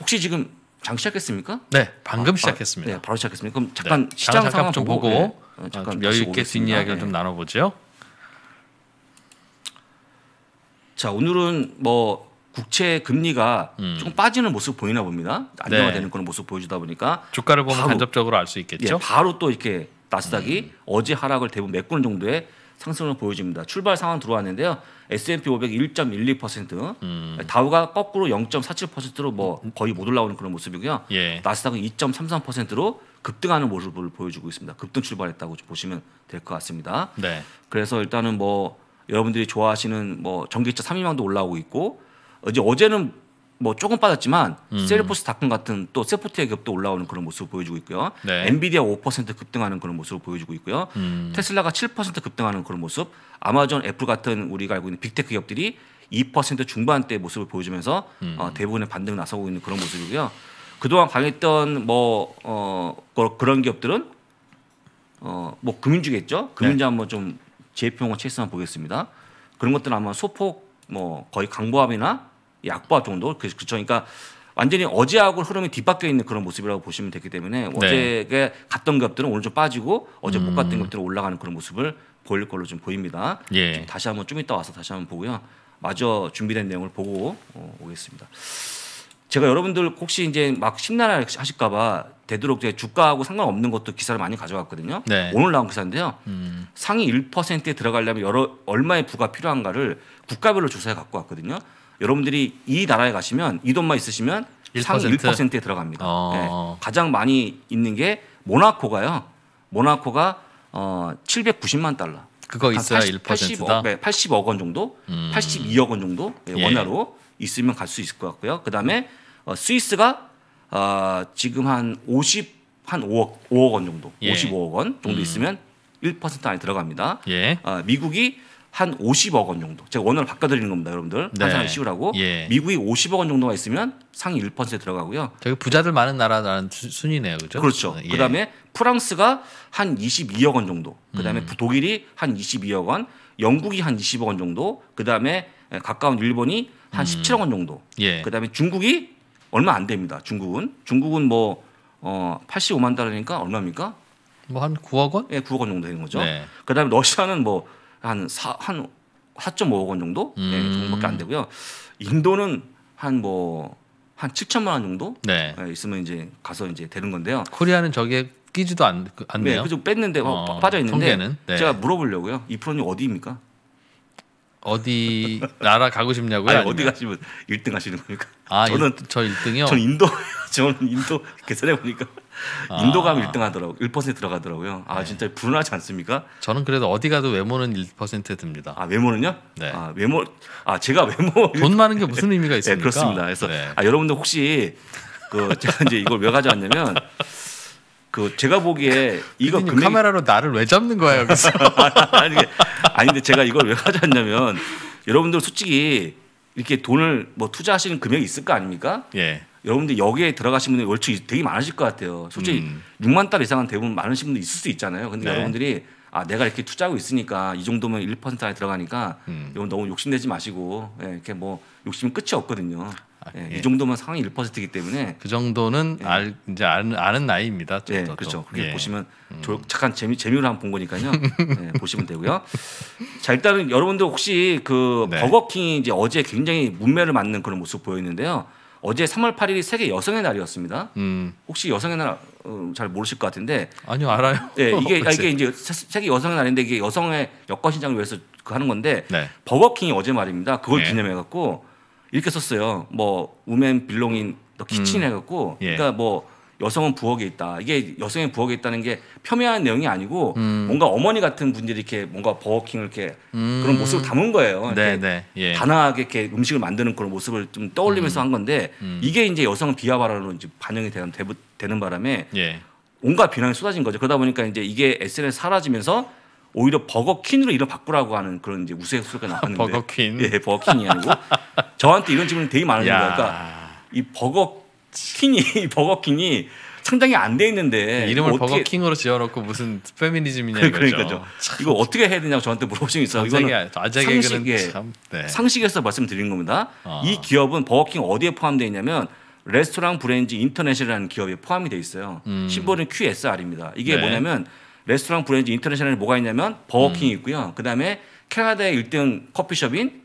혹시 지금 장 시작했습니까? 네, 방금 아, 시작했습니다. 아, 네, 바로 시작했습니다. 그럼 네. 잠깐 네. 시장 상황 좀 보고, 보고 네. 어, 잠깐 좀 여유 있게 뒷이야기를 좀 네. 나눠보죠. 자, 오늘은 뭐 국채 금리가 음. 조금 빠지는 모습 보이나 봅니다. 안정화되는 네. 그런 모습 보여주다 보니까 주가를 보면 바로, 간접적으로 알 수 있겠죠. 예, 바로 또 이렇게 나스닥이 음. 어제 하락을 대부분 메꾸는 정도의 상승을 보여줍니다. 출발 상황 들어왔는데요. S&P 500 1.12%, 음. 다우가 거꾸로 0.47%로 뭐 거의 못 올라오는 그런 모습이고요. 예. 나스닥은 2.33%로 급등하는 모습을 보여주고 있습니다. 급등 출발했다고 보시면 될 것 같습니다. 네. 그래서 일단은 뭐 여러분들이 좋아하시는 뭐 전기차 3인방도 올라오고 있고 이제 어제는 뭐 조금 빠졌지만 음. 셀포스 닷컴 같은 또 세포트의 격도 올라오는 그런 모습을 보여주고 있고요. 네. 엔비디아 5% 급등하는 그런 모습을 보여주고 있고요. 음. 테슬라가 7% 급등하는 그런 모습, 아마존, 애플 같은 우리가 알고 있는 빅테크 기업들이 2% 중반대 모습을 보여주면서 음. 어, 대부분의 반등 나서고 있는 그런 모습이고요. 그동안 강했던 뭐 어, 그런 기업들은 어, 뭐 금융주겠죠. 금융주 네. 한번 좀제평용과 체스만 보겠습니다. 그런 것들은 아마 소폭 뭐 거의 강보합이나 약보합 정도 그, 그러니까 완전히 어제하고 흐름이 뒤바뀌어 있는 그런 모습이라고 보시면 되기 때문에 네. 어제에 갔던 기업들은 오늘 좀 빠지고 어제 음. 못 갔던 음. 기업들은 올라가는 그런 모습을 보일 걸로 좀 보입니다. 예. 다시 한번 좀 이따 와서 다시 한번 보고요. 마저 준비된 내용을 보고 어, 오겠습니다. 제가 여러분들 혹시 이제 막 심나라 하실까봐 되도록 제 주가하고 상관없는 것도 기사를 많이 가져왔거든요. 네. 오늘 나온 기사인데요. 음. 상위 1%에 들어가려면 여러 얼마의 부가 필요한가를 국가별로 조사해 갖고 왔거든요. 여러분들이 이 나라에 가시면 이 돈만 있으시면 1%? 상위 1%에 들어갑니다. 어. 네. 가장 많이 있는 게 모나코가요. 모나코가 어 790만 달러. 그거 있어야 80, 1%다. 80억, 80억 원 정도, 음. 82억 원 정도 네, 예. 원화로 있으면 갈 수 있을 것 같고요. 그다음에 음. 어, 스위스가 어, 지금 한 50, 한 5억, 5억 원 정도, 예. 55억 원 정도 음. 있으면 1% 안에 들어갑니다. 예. 어, 미국이 한 50억 원 정도. 제가 원을 바꿔드리는 겁니다, 여러분들. 네. 상상씌우라고 예. 미국이 50억 원 정도가 있으면 상위 1%에 들어가고요. 되게 부자들 많은 나라라는 순이네요, 그렇죠? 그렇죠. 예. 그다음에 프랑스가 한 22억 원 정도. 그다음에 음. 독일이 한 22억 원, 영국이 한 20억 원 정도. 그다음에 가까운 일본이 한 음. 17억 원 정도. 예. 그다음에 중국이 얼마 안 됩니다. 중국은 중국은 뭐 어, 85만 달러니까 얼마입니까? 뭐 한 9억 원? 예, 9억 원 정도 되는 거죠. 네. 그다음에 러시아는 뭐한한 4.5억 원 정도 예, 음. 정도밖에 안 되고요. 인도는 한 뭐 한 7천만 뭐, 원 정도 네. 예, 있으면 이제 가서 이제 되는 건데요. 코리아는 저게 끼지도 않, 네, 않네요. 네, 그좀 뺐는데 어, 빠져 있는데 네. 제가 물어보려고요. 이 프로님 어디입니까? 어디 나라 가고 싶냐고요? 아니, 어디 가시면 1등 하시는 겁니까? 아, 저는 일, 저 1등이요? 저는 인도 저는 인도 계산해 보니까 아. 인도 가면 1등 하더라고. 1% 들어가더라고요. 아, 네. 진짜 불운하지 않습니까? 저는 그래도 어디 가도 외모는 1% 듭니다. 아, 외모는요? 네. 아, 외모 아, 제가 외모 돈 많은 게 무슨 의미가 네, 있습니까? 네, 그렇습니다. 그래서 네. 아, 여러분들 혹시 그 제가 이제 이걸 왜 가져왔냐면 그 제가 보기에 그 이거 금액이... 카메라로 나를 왜 잡는 거야 여기서? 아니 아닌데 제가 이걸 왜 가져왔냐면 여러분들 솔직히 이렇게 돈을 뭐 투자하시는 금액이 있을 거 아닙니까? 예. 여러분들 여기에 들어가신 분들 월출 되게 많으실 것 같아요. 솔직히 음. 6만 달러 이상은 대부분 많으신 분들 있을 수 있잖아요. 근데 네. 여러분들이 아 내가 이렇게 투자하고 있으니까 이 정도면 1% 안에 들어가니까 음. 여러분 너무 욕심내지 마시고 예, 이렇게 뭐 욕심은 끝이 없거든요. 예, 이 정도면 상위 1%이기 때문에 그 정도는 예. 알 이제 아는, 아는 나이입니다. 예, 그렇죠. 그게 예. 보시면 음. 조, 잠깐 재미 재미로 한번 본 거니까요. 예, 보시면 되고요. 자 일단은 여러분들 혹시 그 네. 버거킹이 이제 어제 굉장히 문매를 맞는 그런 모습 보였는데요. 어제 3월 8일이 세계 여성의 날이었습니다. 음. 혹시 여성의 날잘 어, 모르실 것 같은데 아니요 알아요. 예, 이게 아, 이게 이제 세계 여성의 날인데 이게 여성의 여권 신장을 위해서 그 하는 건데 네. 버거킹이 어제 말입니다. 그걸 네. 기념해 갖고 이렇게 썼어요. 뭐 우멘 빌롱인 더 키친 음. 해갖고 예. 그러니까 뭐 여성은 부엌에 있다. 이게 여성의 부엌에 있다는 게 폄훼한 내용이 아니고 음. 뭔가 어머니 같은 분들이 이렇게 뭔가 버거킹을 이렇게 음. 그런 모습을 담은 거예요. 네, 네. 예. 단아하게 이렇게 음식을 만드는 그런 모습을 좀 떠올리면서 음. 한 건데 음. 이게 이제 여성 비하 발언으로 이제 반영이 되는, 되는 바람에 예. 온갖 비난이 쏟아진 거죠. 그러다 보니까 이제 이게 SNS 사라지면서 오히려 버거퀸으로 이름 바꾸라고 하는 그런 이제 우스갯소리가 나왔는데 버거퀸 예 버거퀸이 아니고 저한테 이런 질문이 되게 많은니다 그러니까 이 버거퀸이 버거퀸이 상장이 안돼 있는데 이름을 어떻게... 버거킹으로 지어놓고 무슨 페미니즘이냐 그러니까죠. 이거 어떻게 해야 되냐고 저한테 물어보신 게 있어요. 이거는 아, 상식에 참, 네. 상식에서 말씀드린 겁니다. 어. 이 기업은 버거킹 어디에 포함되어 있냐면 레스토랑 브랜드 인터넷이라는 기업에 포함이 돼 있어요. 음. 심볼은 QSR입니다. 이게 네. 뭐냐면 레스토랑 브랜드 인터내셔널에 뭐가 있냐면 버거킹이 음. 있고요. 그다음에 캐나다의 1등 커피숍인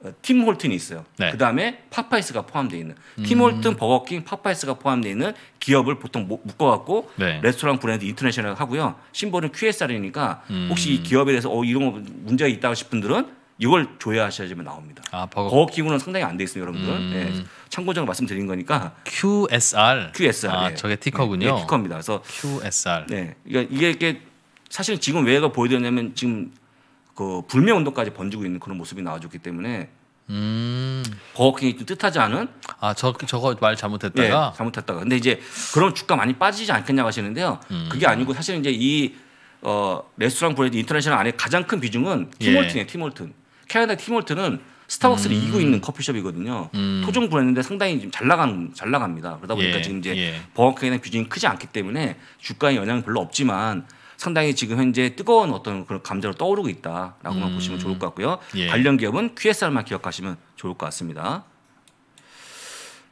어, 팀 홀튼이 있어요. 네. 그다음에 파파이스가 포함되어 있는 팀 음. 홀튼, 버거킹, 파파이스가 포함되어 있는 기업을 보통 묶어 갖고 네. 레스토랑 브랜드 인터내셔널 하고요. 심볼은 QSR이니까 음. 혹시 이 기업에 대해서 어 이런 거 문제가 있다고 싶은 분들은 이걸 조회하셔야지만 나옵니다. 아, 버거 기구는 상당히 안 돼있어요 여러분들. 음. 예, 참고적으로 말씀드린 거니까. QSR. QSR. 아, 예. 저게 티커군요. 예, 예 티커입니다. 그래서 QSR. 네, 그러니까 이게 이게 사실 지금 왜가 보여드렸냐면 지금 그 불매 운동까지 번지고 있는 그런 모습이 나와줬기 때문에 음. 버거킹이 좀 뜻하지 않은 아저 저거 말 잘못했다가 예, 잘못했다가 근데 이제 그런 주가 많이 빠지지 않겠냐고 하시는데요 음. 그게 아니고 사실 이제 이 어, 레스토랑 브랜드 인터내셔널 안에 가장 큰 비중은 티몰튼이에요 예. 티몰튼 캐나다 팀홀트는 스타벅스를 음. 이기고 있는 커피숍이거든요. 음. 토종 브랜드인데 상당히 지금 잘 나간 잘 나갑니다. 그러다 예, 보니까 예, 지금 이제 예. 버거킹이나 비중이 크지 않기 때문에 주가의 영향은 별로 없지만 상당히 지금 현재 뜨거운 어떤 그런 감자로 떠오르고 있다라고만 음. 보시면 좋을 것 같고요. 예. 관련 기업은 QSR만 기억하시면 좋을 것 같습니다.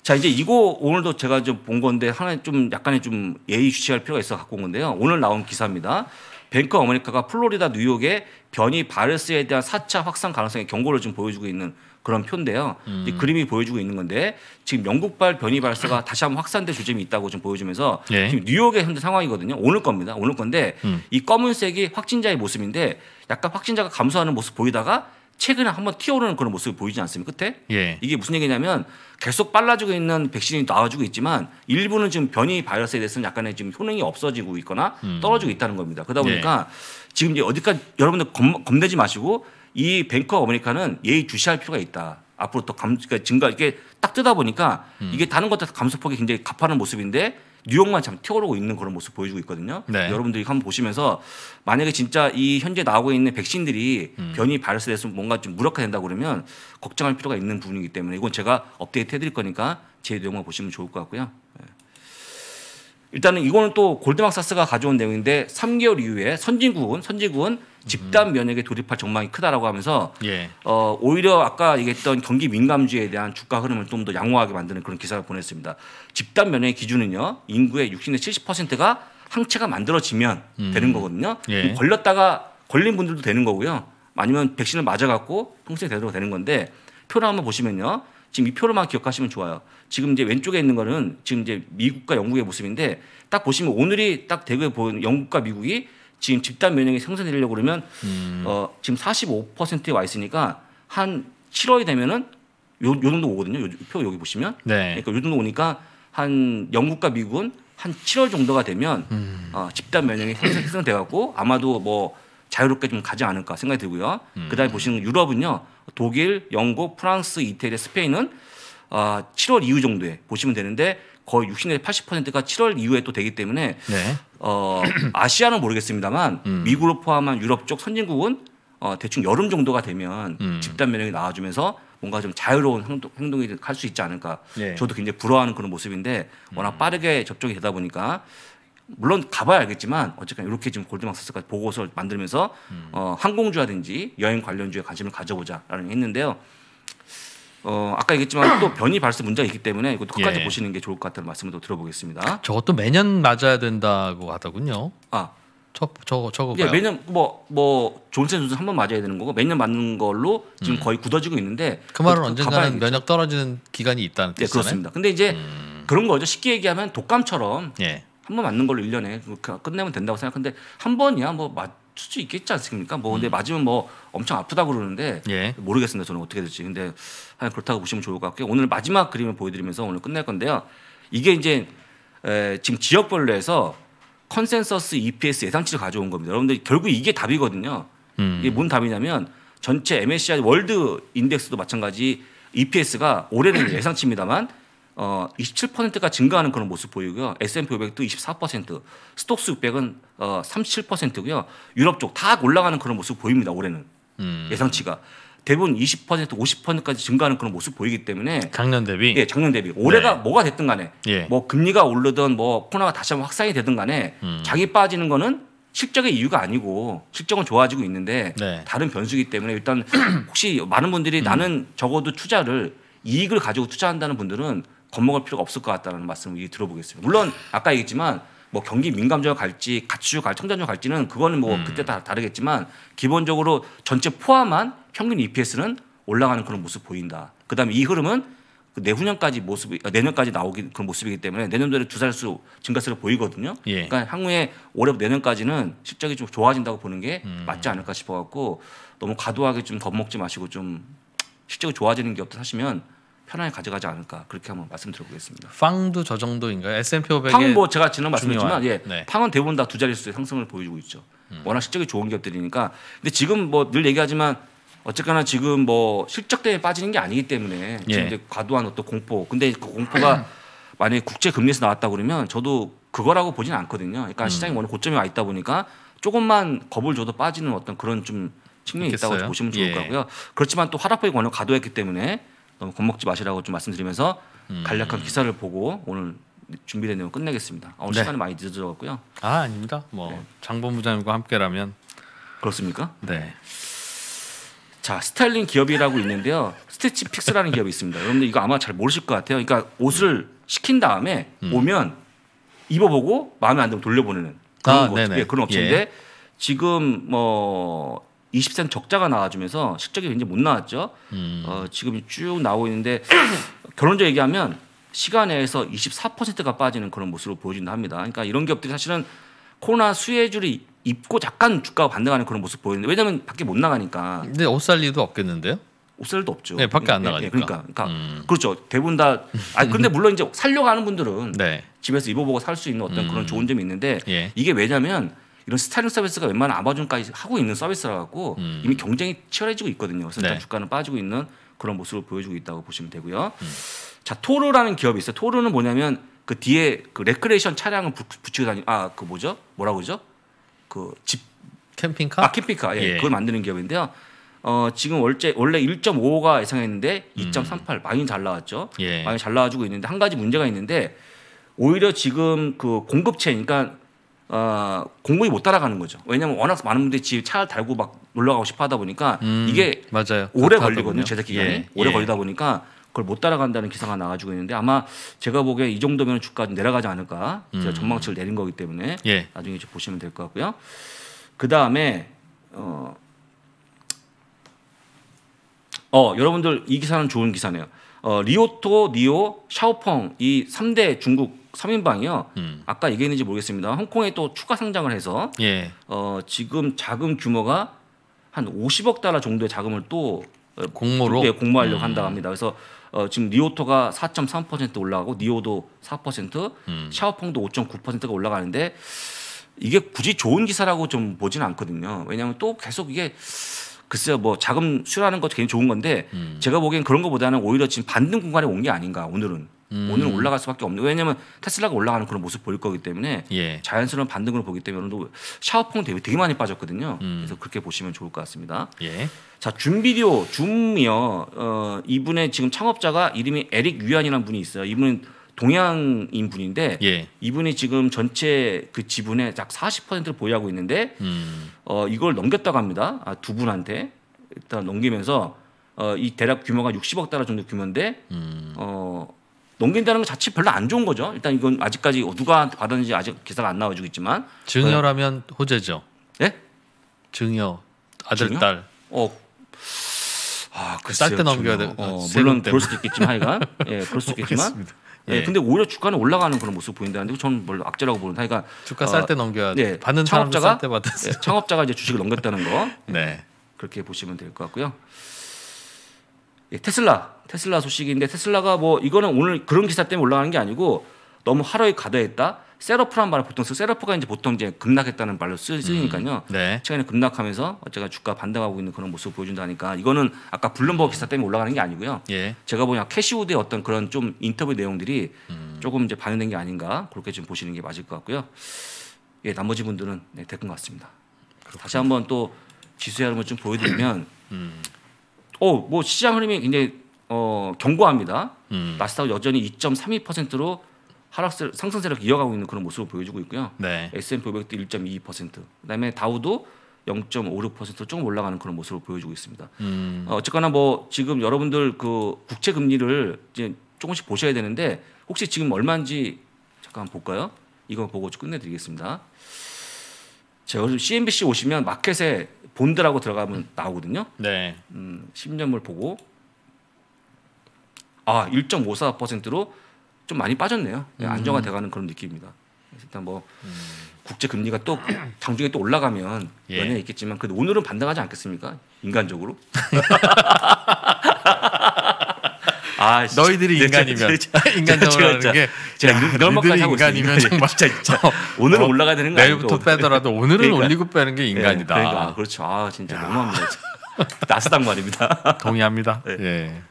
자 이제 이거 오늘도 제가 좀 본 건데 하나 좀 약간의 좀 예의 주시할 필요가 있어 갖고 온 건데요. 오늘 나온 기사입니다. 뱅커 어머니카가 플로리다 뉴욕의 변이 바이러스에 대한 4차 확산 가능성의 경고를 지금 보여주고 있는 그런 표인데요. 음. 이 그림이 보여주고 있는 건데 지금 영국발 변이 발사가 다시 한번 확산될 조짐이 있다고 좀 보여주면서 예. 지금 뉴욕의 현재 상황이거든요. 오늘 겁니다. 오늘 건데 음. 이 검은색이 확진자의 모습인데 약간 확진자가 감소하는 모습 보이다가 최근에 한번 튀어오르는 그런 모습이 보이지 않습니까? 끝에 예. 이게 무슨 얘기냐면 계속 빨라지고 있는 백신이 나와주고 있지만 일부는 지금 변이 바이러스에 대해서는 약간의 지금 효능이 없어지고 있거나 음. 떨어지고 있다는 겁니다. 그러다 예. 보니까 예. 지금 이제 어디까지 여러분들 겁, 겁내지 마시고 이뱅크어머니카는 예의 주시할 필요가 있다. 앞으로 또 감, 그러니까 증가 이게 딱 뜨다 보니까 음. 이게 다른 것들 감소폭이 굉장히 가파른 모습인데 뉴욕만 참 튀어오르고 있는 그런 모습 보여주고 있거든요. 네. 여러분들이 한번 보시면서 만약에 진짜 이 현재 나오고 있는 백신들이 음. 변이 바이러스에 대해서 뭔가 좀 무력화된다 그러면 걱정할 필요가 있는 부분이기 때문에 이건 제가 업데이트 해드릴 거니까 제 내용만 보시면 좋을 것 같고요. 일단은 이거는 또 골드막사스가 가져온 내용인데 3개월 이후에 선진국은 선진국은 집단 면역에 돌입할 전망이 크다라고 하면서 예. 어, 오히려 아까 얘기했던 경기 민감주에 대한 주가 흐름을 좀 더 양호하게 만드는 그런 기사를 보냈습니다. 집단 면역의 기준은요 인구의 60에서 70%가 항체가 만들어지면 음. 되는 거거든요. 예. 걸렸다가 걸린 분들도 되는 거고요. 아니면 백신을 맞아갖고 통증이 되도록 되는 건데 표를 한번 보시면요. 지금 이 표를만 기억하시면 좋아요. 지금 이제 왼쪽에 있는 거는 지금 이제 미국과 영국의 모습인데 딱 보시면 오늘이 딱 대구에 보는 영국과 미국이 지금 집단 면역이 생성되려고 그러면 음. 어, 지금 45%에 와 있으니까 한 7월이 되면은 요, 요 정도 오거든요. 요, 표 여기 보시면. 네. 그러니까 요 정도 오니까 한 영국과 미국은 한 7월 정도가 되면 음. 어, 집단 면역이 생성돼 갖고 아마도 뭐 자유롭게 좀 가지 않을까 생각이 들고요. 음. 그다음에 보시는 유럽은요. 독일, 영국, 프랑스, 이태리, 스페인은 아, 7월 이후 정도에 보시면 되는데 거의 60내지 80%가 7월 이후에 또 되기 때문에 네. 어, 아시아는 모르겠습니다만 음. 미국으로 포함한 유럽 쪽 선진국은 어, 대충 여름 정도가 되면 음. 집단 면역이 나와주면서 뭔가 좀 자유로운 행동, 행동이 갈수 있지 않을까. 네. 저도 굉장히 부러워하는 그런 모습인데 음. 워낙 빠르게 접종이 되다 보니까 물론 가봐야 알겠지만 어쨌든 이렇게 지금 골드막사스가 보고서를 만들면서 음. 어, 항공주라든지 여행 관련주에 관심을 가져보자라는 했는데요. 어, 아까 얘기했지만 또 변이 발생 문제가 있기 때문에 이것도 끝까지 예. 보시는 게 좋을 것 같다는 말씀을 또 들어보겠습니다. 저것도 매년 맞아야 된다고 하더군요. 아. 저, 저, 저거. 예, 매년 뭐, 뭐, 존슨 존슨 한 번 맞아야 되는 거고 매년 맞는 걸로 지금 음. 거의 굳어지고 있는데 그 말은 언젠가는 면역 떨어지는 기간이 있다는 예, 뜻이잖아 그렇습니다. 근데 이제 음. 그런 거죠. 쉽게 얘기하면 독감처럼 예. 한 번 맞는 걸로 일년에 끝내면 된다고 생각하는데 한 번이야 뭐 맞, 수치 있겠지 않습니까? 뭐 근데 음. 맞으면 뭐 엄청 아프다 고 그러는데 예. 모르겠습니다. 저는 어떻게 될지. 근데 하한 그렇다고 보시면 좋을 것 같고요. 오늘 마지막 그림을 보여드리면서 오늘 끝낼 건데요. 이게 이제 에, 지금 지역별로 해서 컨센서스 EPS 예상치를 가져온 겁니다. 여러분들 결국 이게 답이거든요. 음. 이게 뭔 답이냐면 전체 MSCI 월드 인덱스도 마찬가지 EPS가 올해는 예상치입니다만 어, 27%가 증가하는 그런 모습 보이고요. S&P 500도 24%, 스톡스 600은 어, 37%고요. 유럽 쪽 다 올라가는 그런 모습 보입니다. 올해는 음. 예상치가 대부분 20% 50%까지 증가하는 그런 모습 보이기 때문에 작년 대비 예, 작년 대비 올해가 네. 뭐가 됐든 간에 예. 뭐 금리가 오르든 뭐 코로나가 다시 한번 확산이 되든 간에 음. 자기 빠지는 거는 실적의 이유가 아니고 실적은 좋아지고 있는데 네. 다른 변수기 때문에 일단 혹시 많은 분들이 음. 나는 적어도 투자를 이익을 가지고 투자한다는 분들은 겁먹을 필요가 없을 것 같다는 말씀을 들어보겠습니다. 물론 아까 얘기했지만 뭐 경기 민감주가 갈지 가치주 갈 청자주 갈지는 그거는 뭐 음. 그때 다 다르겠지만 기본적으로 전체 포함한 평균 EPS는 올라가는 그런 모습 보인다. 그다음에 이 흐름은 그 내후년까지 모습이 어, 내년까지 나오기 그런 모습이기 때문에 내년도에 주살수 증가세를 보이거든요. 예. 그러니까 향후에 올해 내년까지는 실적이 좀 좋아진다고 보는 게 음. 맞지 않을까 싶어 갖고 너무 과도하게 좀 겁먹지 마시고 좀 실적이 좋아지는 게 없다 하시면 편하게 가져가지 않을까 그렇게 한번 말씀드려보겠습니다. 팡도 저 정도인가요? S&P 500의 팡뭐 제가 지난 말씀드렸지만 예, 네. 팡은 대부분 다두 자릿수 상승을 보여주고 있죠. 음. 워낙 실적이 좋은 기업들이니까. 근데 지금 뭐 늘 얘기하지만 어쨌거나 지금 뭐 실적 때문에 빠지는 게 아니기 때문에 예. 지금 이제 과도한 어떤 공포. 근데 그 공포가 만약에 국제 금리에서 나왔다 그러면 저도 그거라고 보지는 않거든요. 그러니까 음. 시장이 워낙 고점에 와 있다 보니까 조금만 겁을 줘도 빠지는 어떤 그런 좀 측면이 있겠어요? 있다고 보시면 좋을 예. 거고요. 그렇지만 또 하락폭이 워낙 과도했기 때문에 겁먹지 마시라고 좀 말씀드리면서 간략한 음. 기사를 보고 오늘 준비된 내용 끝내겠습니다. 아, 오 네. 시간이 많이 늦어졌고요. 아 아닙니다. 뭐 네. 장본부장님과 함께라면 그렇습니까? 네. 자 스타일링 기업이라고 있는데요. 스티치 픽스라는 기업이 있습니다. 여러분들 이거 아마 잘 모르실 것 같아요. 그러니까 옷을 시킨 다음에 음. 오면 입어보고 마음에 안 들면 돌려보내는 그런, 아, 것, 예, 그런 예. 업체인데 예. 지금 뭐 20생 적자가 나와주면서 실적이 굉장히 못 나왔죠. 음. 어, 지금 쭉 나오고 있는데 결론적으로 얘기하면 시간에서 24%가 빠지는 그런 모습으로 보여진다 합니다. 그러니까 이런 기업들이 사실은 코로나 수혜줄이 입고 잠깐 주가가 반등하는 그런 모습 보이는데 왜냐하면 밖에 못 나가니까. 근데 옷살 일도 없겠는데요? 옷 살도 없죠. 네, 밖에 안 예, 예, 나가니까. 네, 그러니까, 그러니까 음. 그렇죠. 대부분 다. 아 근데 물론 이제 살려고 하는 분들은 네. 집에서 입어보고 살 수 있는 어떤 음. 그런 좋은 점이 있는데 예. 이게 왜냐면 이런 스타일링 서비스가 웬만한 아마존까지 하고 있는 서비스라 갖고 음. 이미 경쟁이 치열해지고 있거든요. 그래서 네. 주가는 빠지고 있는 그런 모습을 보여주고 있다고 보시면 되고요. 음. 자 토르라는 기업이 있어요. 토르는 뭐냐면 그 뒤에 그 레크레이션 차량을 붙이고 다니 아그 뭐죠? 뭐라고 그러죠? 그 집 캠핑카? 아 캠핑카 예, 예. 그걸 만드는 기업인데요. 어, 지금 월제, 원래 1 5가 예상했는데 2.38 음. 많이 잘 나왔죠. 예. 많이 잘 나와주고 있는데 한 가지 문제가 있는데 오히려 지금 그 공급체, 그러니까 어, 공공이 못 따라가는 거죠. 왜냐하면 워낙 많은 분들이 집 차를 달고 막 놀러 가고 싶어 하다 보니까 음, 이게 맞아요. 오래 걸리거든요. 제작 기간이 예, 오래 예. 걸리다 보니까 그걸 못 따라간다는 기사가 나와주고 있는데 아마 제가 보기에 이 정도면 주가 좀 내려가지 않을까 음. 제가 전망치를 내린 거기 때문에 예. 나중에 좀 보시면 될 것 같고요. 그 다음에 어, 어 여러분들 이 기사는 좋은 기사네요. 어, 리오토, 니오, 샤오펑 이 3대 중국 3인방이요. 음. 아까 얘기했는지 모르겠습니다. 홍콩에 또 추가 상장을 해서 예. 어, 지금 자금 규모가 한 50억 달러 정도의 자금을 또 어, 공모로 네, 공모하려고 음. 한다고 합니다. 그래서 어, 지금 리오토가 4.3% 올라가고 니오도 4%, 음. 샤오펑도 5.9%가 올라가는데 이게 굳이 좋은 기사라고 좀 보지는 않거든요. 왜냐하면 또 계속 이게 글쎄요 뭐 자금 수라는 것도 굉장히 좋은 건데 음. 제가 보기엔 그런 것보다는 오히려 지금 반등 공간에 온 게 아닌가 오늘은 음. 오늘 올라갈 수밖에 없는 왜냐하면 테슬라가 올라가는 그런 모습 보일 거기 때문에 예. 자연스러운 반등으로 보기 때문에 오늘도 샤워펑 대비 되게 많이 빠졌거든요. 음. 그래서 그렇게 보시면 좋을 것 같습니다. 예. 자 준비디오 줌이요. 어, 이분의 지금 창업자가 이름이 에릭 유안이라는 분이 있어요. 이분은 동양인 분인데 예. 이분이 지금 전체 그 지분의 약 40%를 보유하고 있는데 음. 어, 이걸 넘겼다고 합니다. 아, 두 분한테 일단 넘기면서 어, 이 대략 규모가 60억 달러 정도 규모인데 음. 어, 넘긴다는 것 자체 별로 안 좋은 거죠. 일단 이건 아직까지 누가 받았는지 아직 기사가 안나와주겠지만 증여라면 네. 호재죠. 예? 네? 증여 아들 증여? 딸. 어. 아, 쌀때 넘겨야 돼. 어, 아, 물론 예, 그럴 수도 있겠지만 하여간 예, 그럴 수 있겠지만 모르겠 예. 근데 오히려 주가는 올라가는 그런 모습 보인다는데 저는 뭘 악재라고 보는 하여간 주가 어, 쌀때 넘겨야 돼. 어, 예, 받는 창업자가 쌀때 받았어요. 예, 창업자가 이제 주식을 넘겼다는 거. 네. 그렇게 보시면 될 것 같고요. 예, 테슬라, 테슬라 소식인데 테슬라가 뭐 이거는 오늘 그런 기사 때문에 올라가는 게 아니고 너무 하루에 가다했다. 세러프란 말을 보통 쓰 세러프가 이제 보통 이제 급락했다는 말로 쓰, 쓰니까요. 음, 네. 최근에 급락하면서 어쨌든 주가 반등하고 있는 그런 모습을 보여준다니까 이거는 아까 블룸버그 기사 때문에 올라가는 게 아니고요. 예. 제가 보니 캐시우드의 어떤 그런 좀 인터뷰 내용들이 음. 조금 이제 반영된 게 아닌가 그렇게 좀 보시는 게 맞을 것 같고요. 예, 나머지 분들은 네, 될 것 같습니다. 그렇군요. 다시 한번 또 지수의 흐름을 좀 보여드리면 음. 어, 뭐 시장 흐름이 굉장히 어, 견고합니다 음. 나스닥 여전히 2.32%로 하락세 상승세를 이어가고 있는 그런 모습을 보여주고 있고요. 네. S&P 500도 1.22%. 그다음에 다우도 0.56%로 조금 올라가는 그런 모습을 보여주고 있습니다. 음. 어, 어쨌거나 뭐 지금 여러분들 그 국채 금리를 이제 조금씩 보셔야 되는데 혹시 지금 얼마인지 잠깐 볼까요? 이거 보고 끝내드리겠습니다. 제가 요즘 CNBC 오시면 마켓에 본드라고 들어가면 나오거든요. 네. 음, 10년물 보고 아 1.54%로 좀 많이 빠졌네요. 예, 안정화돼가는 음. 그런 느낌입니다. 일단 뭐 음. 국제 금리가 또 당중에 또 올라가면 예. 연연 있겠지만 그 오늘은 반등하지 않겠습니까? 인간적으로. 아, 아 너희들이 인간이면 인간적으로 하는 게 제가 이런 것까 인간이면 정말 진짜, 진짜 오늘은 어, 올라가야 되는 거 내일부터 빼더라도 오늘은 그러니까. 올리고 빼는 게 예, 인간이다. 네, 그러니까. 아, 그렇죠. 아 진짜 너무합니다. 나스닥 말입니다. 동의합니다. 네. 예.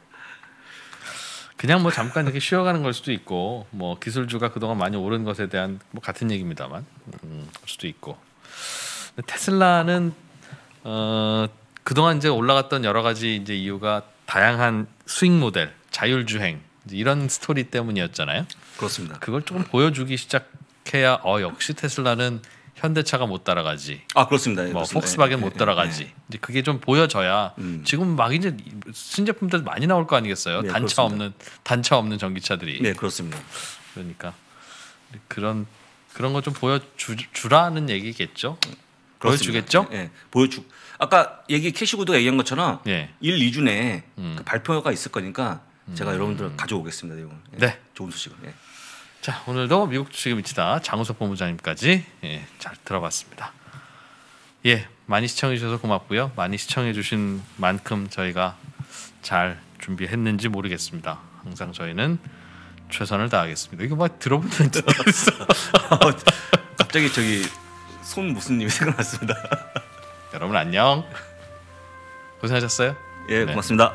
그냥 뭐 잠깐 이렇게 쉬어가는 걸 수도 있고 뭐 기술주가 그동안 많이 오른 것에 대한 뭐 같은 얘기입니다만 음, 수도 있고 테슬라는 어, 그동안 이제 올라갔던 여러 가지 이제 이유가 다양한 수익 모델 자율주행 이런 스토리 때문이었잖아요. 그렇습니다. 그걸 조금 보여주기 시작해야 어 역시 테슬라는 현대차가 못 따라가지. 아 그렇습니다. 예, 뭐 그렇습니다. 폭스바겐 예, 못 예, 따라가지. 예, 예. 이제 그게 좀 보여져야 음. 지금 막 이제 신제품들 많이 나올 거 아니겠어요? 네, 단차 그렇습니다. 없는 단차 없는 전기차들이. 네 그렇습니다. 그러니까 그런 그런 거 좀 보여주라는 얘기겠죠. 보여주겠죠? 예, 예, 보여주. 아까 얘기 캐시 구도가 얘기한 것처럼 일, 이주 내에 음. 그 발표가 있을 거니까 제가 음. 여러분들 가져오겠습니다. 내용을. 예, 네. 좋은 소식을. 예. 자 오늘도 미국 주식의 미치다 장우석 본부장님까지 예, 잘 들어봤습니다. 예 많이 시청해 주셔서 고맙고요. 많이 시청해 주신 만큼 저희가 잘 준비했는지 모르겠습니다. 항상 저희는 최선을 다하겠습니다. 이거 막 들어보는 듯 어, 갑자기 저기 손 무슨 님이 생각났습니다. 여러분 안녕. 고생하셨어요? 예, 네. 고맙습니다.